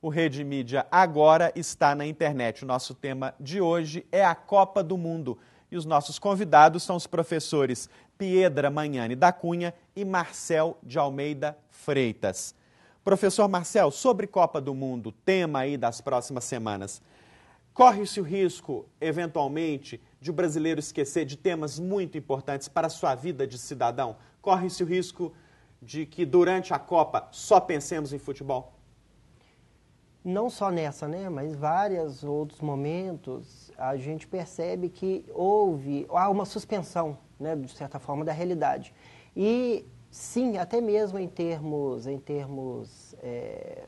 O Rede Mídia agora está na internet. O nosso tema de hoje é a Copa do Mundo. E os nossos convidados são os professores Piedra Magnani da Cunha e Marcel de Almeida Freitas. Professor Marcel, sobre Copa do Mundo, tema aí das próximas semanas. Corre-se o risco, eventualmente, de o brasileiro esquecer de temas muito importantes para a sua vida de cidadão? Corre-se o risco de que durante a Copa só pensemos em futebol? não só nessa, né, mas vários outros momentos, a gente percebe que houve há uma suspensão, né, de certa forma, da realidade. E sim, até mesmo em termos, em termos é,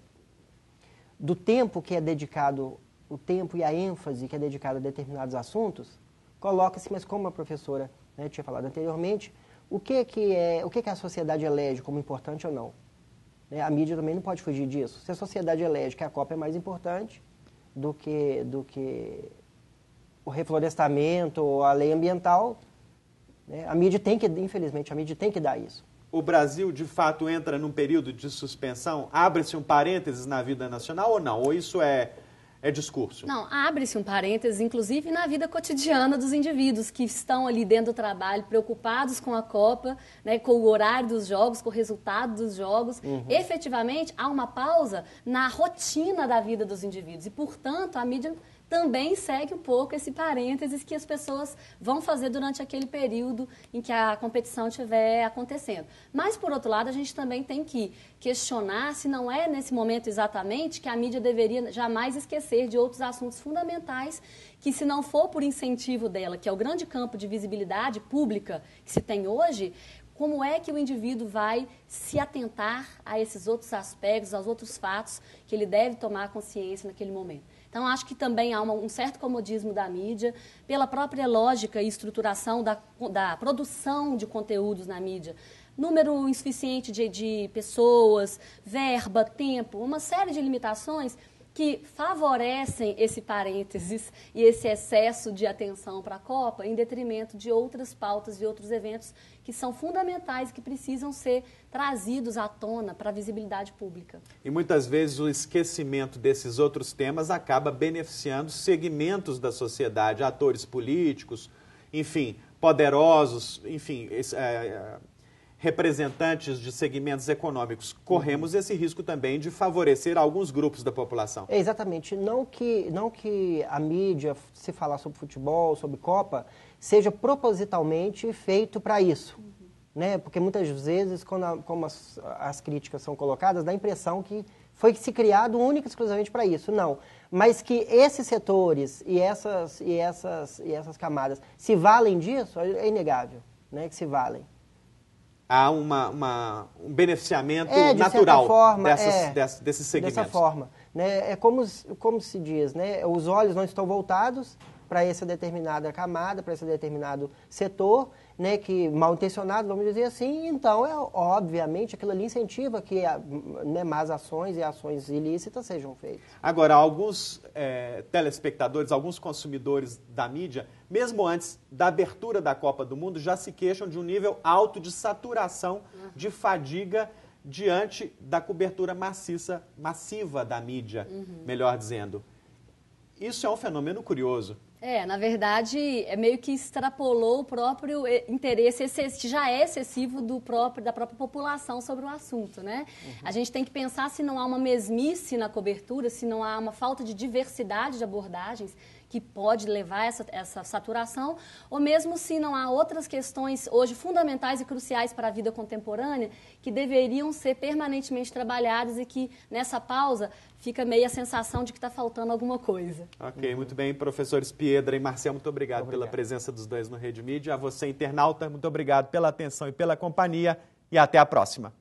do tempo que é dedicado, o tempo e a ênfase que é dedicado a determinados assuntos, coloca-se, mas como a professora né, tinha falado anteriormente, o que, é que é, o que, é que a sociedade elege como importante ou não? Né? A mídia também não pode fugir disso. Se a sociedade elege é que a Copa é mais importante do que, do que o reflorestamento ou a lei ambiental, né? a mídia tem que, infelizmente, a mídia tem que dar isso. O Brasil, de fato, entra num período de suspensão? Abre-se um parênteses na vida nacional ou não? Ou isso é é discurso. Não, abre-se um parênteses, inclusive na vida cotidiana dos indivíduos que estão ali dentro do trabalho, preocupados com a Copa, né, com o horário dos jogos, com o resultado dos jogos. Uhum. Efetivamente, há uma pausa na rotina da vida dos indivíduos e, portanto, a mídia também segue um pouco esse parênteses que as pessoas vão fazer durante aquele período em que a competição estiver acontecendo. Mas, por outro lado, a gente também tem que questionar se não é nesse momento exatamente que a mídia deveria jamais esquecer de outros assuntos fundamentais que, se não for por incentivo dela, que é o grande campo de visibilidade pública que se tem hoje, como é que o indivíduo vai se atentar a esses outros aspectos, aos outros fatos que ele deve tomar consciência naquele momento. Então, acho que também há uma, um certo comodismo da mídia, pela própria lógica e estruturação da, da produção de conteúdos na mídia número insuficiente de, de, pessoas, verba, tempo, uma série de limitações que favorecem esse parênteses e esse excesso de atenção para a Copa, em detrimento de outras pautas e outros eventos que são fundamentais e que precisam ser trazidos à tona para a visibilidade pública. E muitas vezes o esquecimento desses outros temas acaba beneficiando segmentos da sociedade, atores políticos, enfim, poderosos, enfim, é, é representantes de segmentos econômicos, corremos esse risco também de favorecer alguns grupos da população. É, exatamente. Não que, não que a mídia, se falar sobre futebol, sobre Copa, seja propositalmente feito para isso. Uhum. Né? Porque muitas vezes, quando a, como as, as, críticas são colocadas, dá a impressão que foi se criado única e exclusivamente para isso. Não. Mas que esses setores e essas, e essas, e essas camadas se valem disso, é inegável né? que se valem há uma, uma um beneficiamento é, de natural forma, dessas, é, dessas, desses segmentos. Dessa forma. Né? É como, como se diz, né? os olhos não estão voltados para essa determinada camada, para esse determinado setor, né, que mal intencionado, vamos dizer assim, então é obviamente aquilo ali incentiva que né, más ações e ações ilícitas sejam feitas. Agora, alguns é, telespectadores, alguns consumidores da mídia mesmo antes da abertura da Copa do Mundo, já se queixam de um nível alto de saturação, de fadiga diante da cobertura maciça, massiva da mídia, uhum. melhor dizendo. Isso é um fenômeno curioso. É, na verdade, é meio que extrapolou o próprio eh, interesse que já é excessivo do próprio, da própria população sobre o assunto, né? Uhum. A gente tem que pensar se não há uma mesmice na cobertura, se não há uma falta de diversidade de abordagens que pode levar a essa, essa saturação, ou mesmo se não há outras questões hoje fundamentais e cruciais para a vida contemporânea que deveriam ser permanentemente trabalhadas e que nessa pausa fica meio a sensação de que está faltando alguma coisa. Ok, muito bem, professor Espírito. Piedra e Marcel, muito obrigado, obrigado, pela presença dos dois no Rede Mídia. A você, internauta, muito obrigado pela atenção e pela companhia e até a próxima.